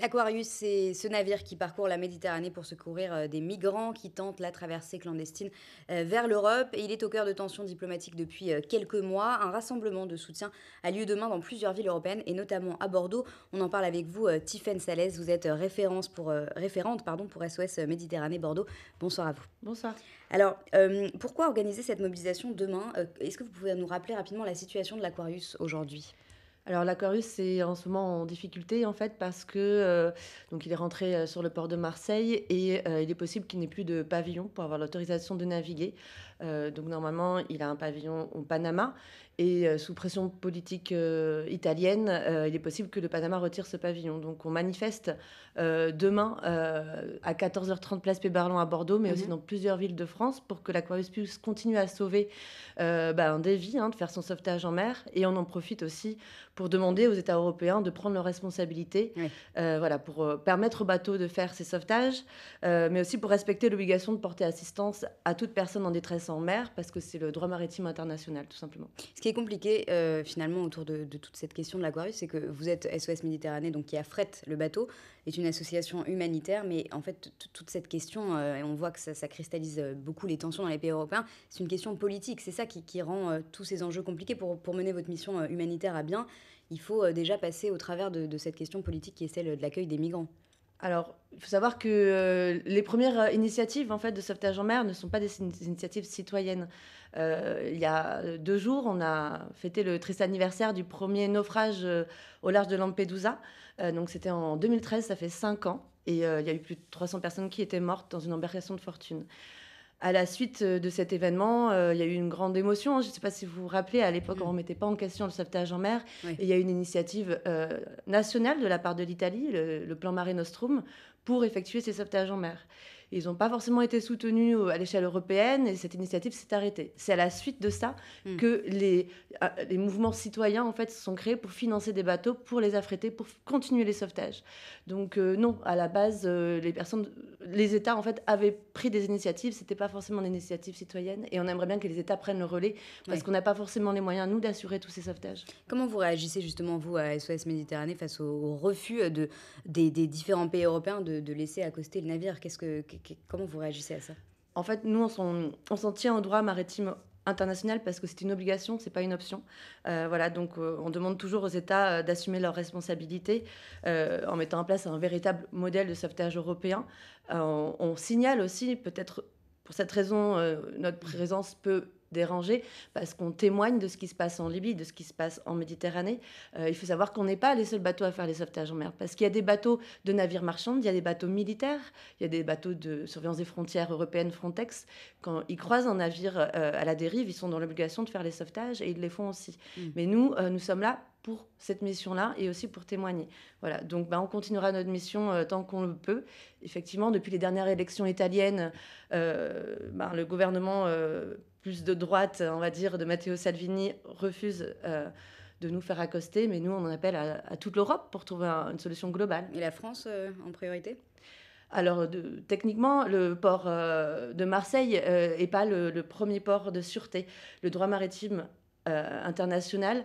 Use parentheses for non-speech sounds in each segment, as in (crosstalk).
L'Aquarius, c'est ce navire qui parcourt la Méditerranée pour secourir euh, des migrants qui tentent la traversée clandestine euh, vers l'Europe. Et il est au cœur de tensions diplomatiques depuis euh, quelques mois. Un rassemblement de soutien a lieu demain dans plusieurs villes européennes et notamment à Bordeaux. On en parle avec vous, Tiffen Sales, Vous êtes référence pour, référente pour SOS Méditerranée Bordeaux. Bonsoir à vous. Bonsoir. Alors, pourquoi organiser cette mobilisation demain Est-ce que vous pouvez nous rappeler rapidement la situation de l'Aquarius aujourd'hui alors l'Aquarius est en ce moment en difficulté en fait parce que euh, donc il est rentré euh, sur le port de Marseille et euh, il est possible qu'il n'ait plus de pavillon pour avoir l'autorisation de naviguer. donc normalement il a un pavillon au Panama et sous pression politique italienne il est possible que le Panama retire ce pavillon. Donc on manifeste demain à 14h30 place Pébarlon à Bordeaux mais aussi mhm. dans plusieurs villes de France pour que l'Aquarius puisse continuer à sauver bah, des vies, hein, de faire son sauvetage en mer et on en profite aussi pour demander aux États européens de prendre leurs responsabilités, euh, voilà, pour euh, permettre aux bateaux de faire ces sauvetages, euh, mais aussi pour respecter l'obligation de porter assistance à toute personne en détresse en mer, parce que c'est le droit maritime international, tout simplement. Ce qui est compliqué, finalement, autour de, toute cette question de l'Aquarius, c'est que vous êtes SOS Méditerranée, donc qui affrète le bateau, est une association humanitaire, mais en fait, toute cette question, et on voit que ça, cristallise beaucoup les tensions dans les pays européens, c'est une question politique. C'est ça qui, rend tous ces enjeux compliqués pour, pour mener votre mission humanitaire à bien il faut euh, déjà passer au travers de, cette question politique qui est celle de l'accueil des migrants. Alors, il faut savoir que euh, les premières euh, initiatives en fait, de sauvetage en mer ne sont pas des, initiatives citoyennes. il y a deux jours, on a fêté le triste anniversaire du premier naufrage au large de Lampedusa. donc, c'était en 2013, ça fait cinq ans. Et il y a eu plus de 300 personnes qui étaient mortes dans une embarcation de fortune à la suite euh, de cet événement, euh, il y a eu une grande émotion. Hein. Je ne sais pas si vous vous rappelez, à l'époque, mm. on ne remettait pas en question le sauvetage en mer. Et il y a une initiative euh, nationale de la part de l'Italie, le, le, plan Mare Nostrum, pour effectuer ces sauvetages en mer. Ils n'ont pas forcément été soutenus à l'échelle européenne et cette initiative s'est arrêtée. C'est à la suite de ça hmm. que les, euh, les mouvements citoyens en fait se sont créés pour financer des bateaux, pour les affréter, pour continuer les sauvetages. Donc euh, non, à la base, euh, les personnes, les États en fait avaient pris des initiatives. C'était pas forcément des initiatives citoyennes et on aimerait bien que les États prennent le relais parce qu'on n'a pas forcément les moyens nous d'assurer tous ces sauvetages. Comment vous réagissez justement vous à SOS Méditerranée face au, refus de, des, différents pays européens de, de laisser accoster le navire Qu'est-ce que comment vous réagissez à ça En fait, nous, on s'en tient au droit maritime international parce que c'est une obligation, c'est pas une option. Euh, voilà, donc euh, on demande toujours aux États euh, d'assumer leurs responsabilités en mettant en place un véritable modèle de sauvetage européen. On, on, signale aussi, peut-être pour cette raison, notre présence peut dérangés parce qu'on témoigne de ce qui se passe en Libye, de ce qui se passe en Méditerranée. Euh, il faut savoir qu'on n'est pas les seuls bateaux à faire les sauvetages en mer parce qu'il y a des bateaux de navires marchands, il y a des bateaux militaires, il y a des bateaux de surveillance des frontières européennes Frontex. Quand ils croisent un navire euh, à la dérive, ils sont dans l'obligation de faire les sauvetages et ils les font aussi. Mm. Mais nous, euh, nous sommes là pour cette mission-là et aussi pour témoigner. Voilà, donc ben, on continuera notre mission tant qu'on le peut. Effectivement, depuis les dernières élections italiennes, ben, le gouvernement plus de droite, on va dire, de Matteo Salvini refuse euh, de nous faire accoster, mais nous, on en appelle à, toute l'Europe pour trouver une solution globale. Et la France euh, en priorité alors, techniquement, le port euh, de Marseille n'est pas le, premier port de sûreté. Le droit maritime international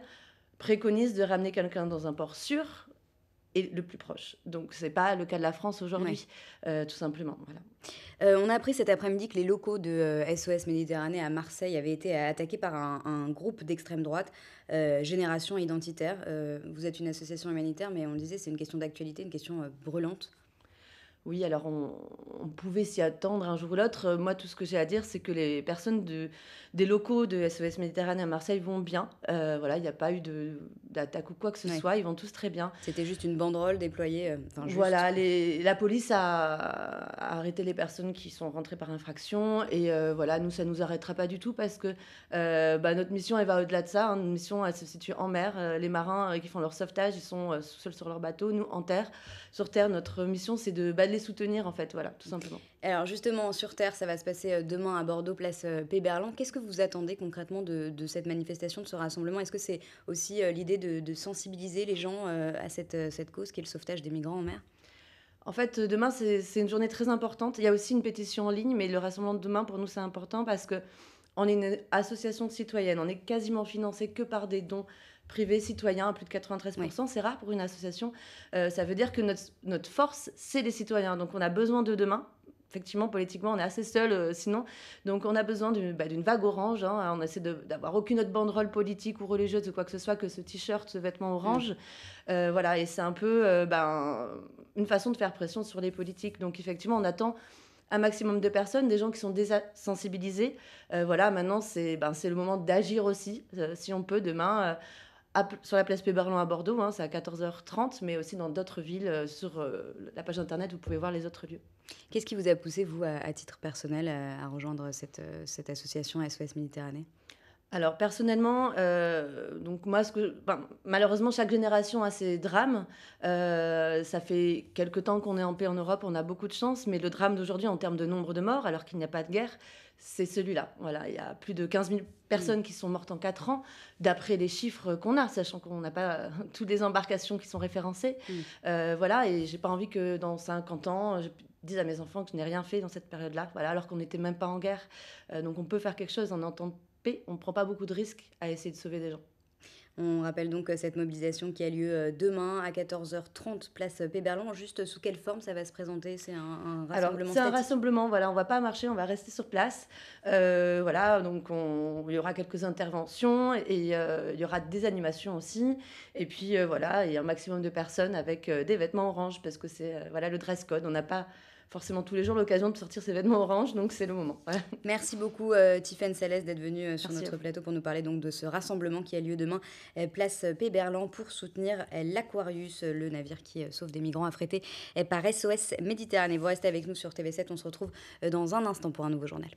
préconise de ramener quelqu'un dans un port sûr et le plus proche. Donc ce n'est pas le cas de la France aujourd'hui, euh, tout simplement. Euh, on a appris cet après-midi que les locaux de SOS euh, Méditerranée à Marseille avaient été attaqués par un, un groupe d'extrême droite, Génération Identitaire. vous êtes une association humanitaire, mais on le disait, c'est une question d'actualité, une question brûlante. Oui, alors on, pouvait s'y attendre un jour ou l'autre. Euh, moi, tout ce que j'ai à dire, c'est que les personnes de, des locaux de SOS Méditerranée à Marseille vont bien. Euh, voilà, il n'y a pas eu d'attaque ou quoi que ce soit. Ils vont tous très bien. C'était juste une banderole déployée. Euh, voilà, les- la police a, arrêté les personnes qui sont rentrées par infraction. Et voilà, nous, ça ne nous arrêtera pas du tout parce que bah, notre mission, elle va au-delà de ça. Hein. Notre mission, elle se situe en mer. les marins qui font leur sauvetage, ils sont seuls sur leur bateau. Nous, en terre. Sur terre, notre mission, c'est de balayer soutenir en fait, voilà, tout simplement. Alors justement, sur Terre, ça va se passer euh, demain à Bordeaux, place euh, Péberlan. Qu'est-ce que vous attendez concrètement de, cette manifestation, de ce rassemblement Est-ce que c'est aussi euh, l'idée de, sensibiliser les gens à cette, cette cause qui est le sauvetage des migrants en mer en fait, demain, c'est une journée très importante. Il y a aussi une pétition en ligne, mais le rassemblement de demain, pour nous, c'est important parce que on est une association de citoyennes. On est quasiment financé que par des dons privé citoyen à plus de 93%, c'est rare pour une association. Euh, ça veut dire que notre, notre force, c'est les citoyens. Donc on a besoin de demain, effectivement, politiquement, on est assez seul euh, sinon. Donc, on a besoin d'une bah, vague orange. Hein. On essaie d'avoir aucune autre banderole politique ou religieuse ou quoi que ce soit que ce t-shirt, ce vêtement mm. orange. Euh, voilà, et c'est un peu ben, une façon de faire pression sur les politiques. Donc, effectivement, on attend un maximum de personnes, des gens qui sont désensibilisés. voilà, maintenant, c'est ben, le moment d'agir aussi, si on peut, demain sur la place Péberlon à Bordeaux, hein, c'est à 14h30, mais aussi dans d'autres villes. Euh, sur euh, la page internet, vous pouvez voir les autres lieux. Qu'est-ce qui vous a poussé, vous, à, titre personnel, à, rejoindre cette euh, association SOS Méditerranée alors personnellement, euh, donc moi, ben, malheureusement, chaque génération a ses drames. Euh, ça fait quelque temps qu'on est en paix en Europe, on a beaucoup de chance, mais le drame d'aujourd'hui en termes de nombre de morts, alors qu'il n'y a pas de guerre, c'est celui-là. Voilà, il y a plus de 15 000 personnes qui sont mortes en 4 ans, d'après les chiffres qu'on a, sachant qu'on n'a pas (laughs) toutes les embarcations qui sont référencées. Euh, voilà, et j'ai pas envie que dans 50 ans, je dise à mes enfants que je n'ai rien fait dans cette période-là, voilà, alors qu'on n'était même pas en guerre. Euh, donc on peut faire quelque chose en entendant on ne prend pas beaucoup de risques à essayer de sauver des gens. On rappelle donc euh, cette mobilisation qui a lieu euh, demain à 14h30, place euh, Péberlan. Juste sous quelle forme ça va se présenter C'est un, rassemblement C'est un rassemblement, voilà, on va pas marcher, on va rester sur place. voilà, donc il y aura quelques interventions et il y aura des animations aussi. Et puis il y a un maximum de personnes avec des vêtements orange parce que c'est voilà le dress code. On n'a pas forcément tous les jours l'occasion de sortir ses vêtements orange, donc c'est le moment. Merci beaucoup euh, Salès d'être venue euh, sur notre plateau pour nous parler donc de ce rassemblement qui a lieu demain euh, place euh, Péberlan pour soutenir l'Aquarius, le navire qui sauve des migrants affrétés par SOS Méditerranée. Vous restez avec nous sur TV7, on se retrouve dans un instant pour un nouveau journal.